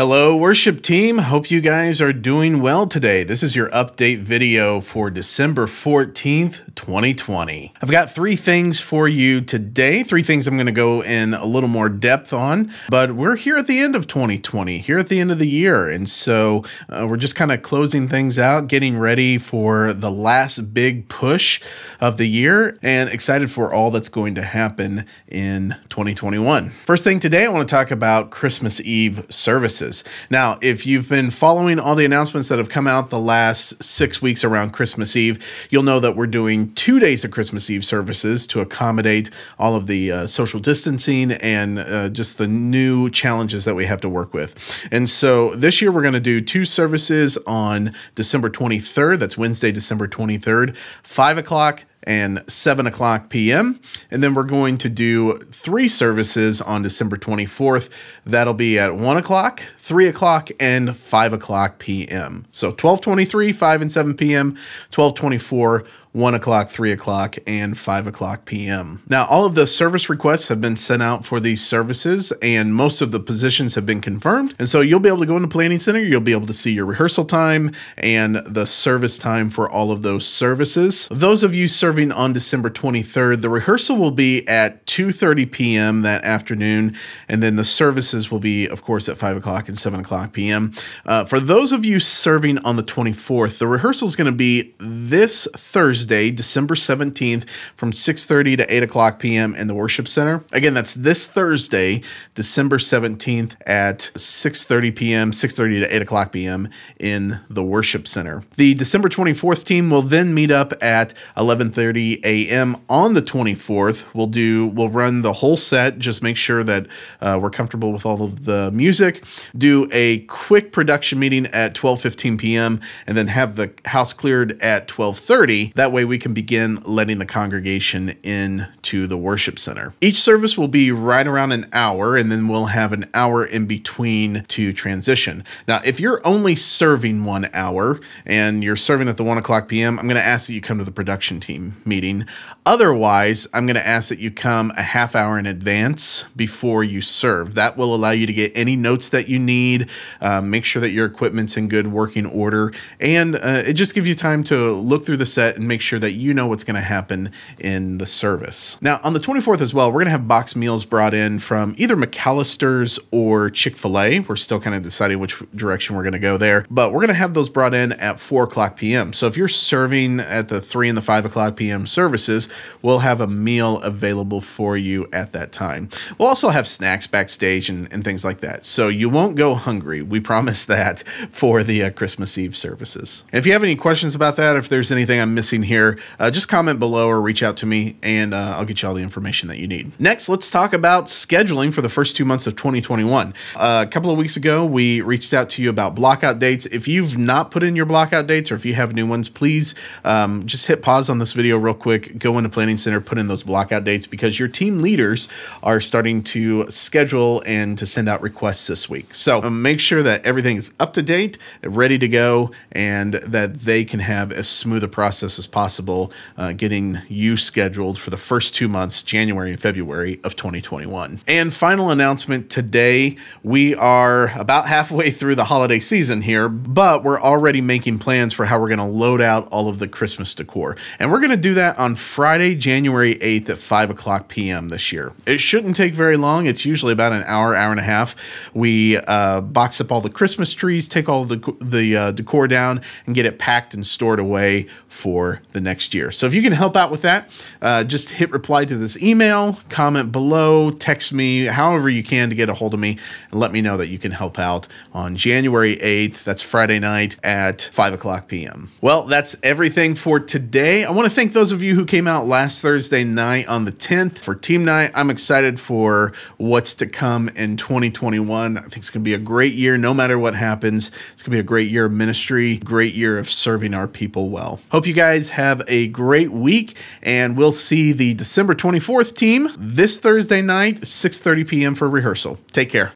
Hello, worship team. Hope you guys are doing well today. This is your update video for December 14th, 2020. I've got three things for you today, three things I'm going to go in a little more depth on, but we're here at the end of 2020, here at the end of the year. And so uh, we're just kind of closing things out, getting ready for the last big push of the year, and excited for all that's going to happen in 2021. First thing today, I want to talk about Christmas Eve services. Now, if you've been following all the announcements that have come out the last six weeks around Christmas Eve, you'll know that we're doing two days of Christmas Eve services to accommodate all of the uh, social distancing and uh, just the new challenges that we have to work with. And so this year we're going to do two services on December 23rd. That's Wednesday, December 23rd, 5 o'clock and 7 o'clock p.m. And then we're going to do three services on December 24th. That'll be at 1 o'clock, 3 o'clock, and 5 o'clock p.m. So 1223, 5 and 7 p.m., 1224, 1 o'clock, 3 o'clock, and 5 o'clock p.m. Now, all of the service requests have been sent out for these services, and most of the positions have been confirmed. And so you'll be able to go into Planning Center, you'll be able to see your rehearsal time and the service time for all of those services. Those of you serving on December 23rd, the rehearsal will be at 2.30 p.m. that afternoon, and then the services will be, of course, at 5 o'clock and 7 o'clock p.m. Uh, for those of you serving on the 24th, the rehearsal is going to be this Thursday Thursday, December 17th from 6.30 to 8 o'clock p.m. in the Worship Center. Again, that's this Thursday, December 17th at 6.30 p.m., 6.30 to 8 o'clock p.m. in the Worship Center. The December 24th team will then meet up at 11.30 a.m. on the 24th. We'll do, we'll run the whole set, just make sure that uh, we're comfortable with all of the music, do a quick production meeting at 12.15 p.m., and then have the house cleared at 12.30. That that way we can begin letting the congregation in to the worship center. Each service will be right around an hour, and then we'll have an hour in between to transition. Now, if you're only serving one hour and you're serving at the 1 o'clock p.m., I'm going to ask that you come to the production team meeting. Otherwise, I'm going to ask that you come a half hour in advance before you serve. That will allow you to get any notes that you need, uh, make sure that your equipment's in good working order, and uh, it just gives you time to look through the set and make make sure that you know what's going to happen in the service. Now, on the 24th as well, we're going to have box meals brought in from either McAllister's or Chick fil A. We're still kind of deciding which direction we're going to go there, but we're going to have those brought in at 4 o'clock p.m. So if you're serving at the 3 and the 5 o'clock p.m. services, we'll have a meal available for you at that time. We'll also have snacks backstage and, and things like that. So you won't go hungry. We promise that for the uh, Christmas Eve services. And if you have any questions about that, if there's anything I'm missing here, uh, just comment below or reach out to me and uh, I'll get you all the information that you need. Next, let's talk about scheduling for the first two months of 2021. Uh, a couple of weeks ago, we reached out to you about blockout dates. If you've not put in your blockout dates or if you have new ones, please um, just hit pause on this video real quick, go into Planning Center, put in those blockout dates because your team leaders are starting to schedule and to send out requests this week. So um, make sure that everything is up to date, ready to go, and that they can have as smooth a process as possible possible, uh, getting you scheduled for the first two months, January and February of 2021. And final announcement today we are about halfway through the holiday season here, but we're already making plans for how we're going to load out all of the Christmas decor. And we're going to do that on Friday, January 8th at 5 o'clock p.m. this year. It shouldn't take very long. It's usually about an hour, hour and a half. We uh, box up all the Christmas trees, take all the, the uh, decor down, and get it packed and stored away for the next year. So if you can help out with that, uh, just hit reply to this email, comment below, text me, however you can to get a hold of me, and let me know that you can help out on January 8th. That's Friday night at 5 o'clock p.m. Well, that's everything for today. I want to thank those of you who came out last Thursday night on the 10th for team night. I'm excited for what's to come in 2021. I think it's going to be a great year no matter what happens. It's going to be a great year of ministry, great year of serving our people well. Hope you guys have a great week, and we'll see the December 24th team this Thursday night, 6.30 p.m. for rehearsal. Take care.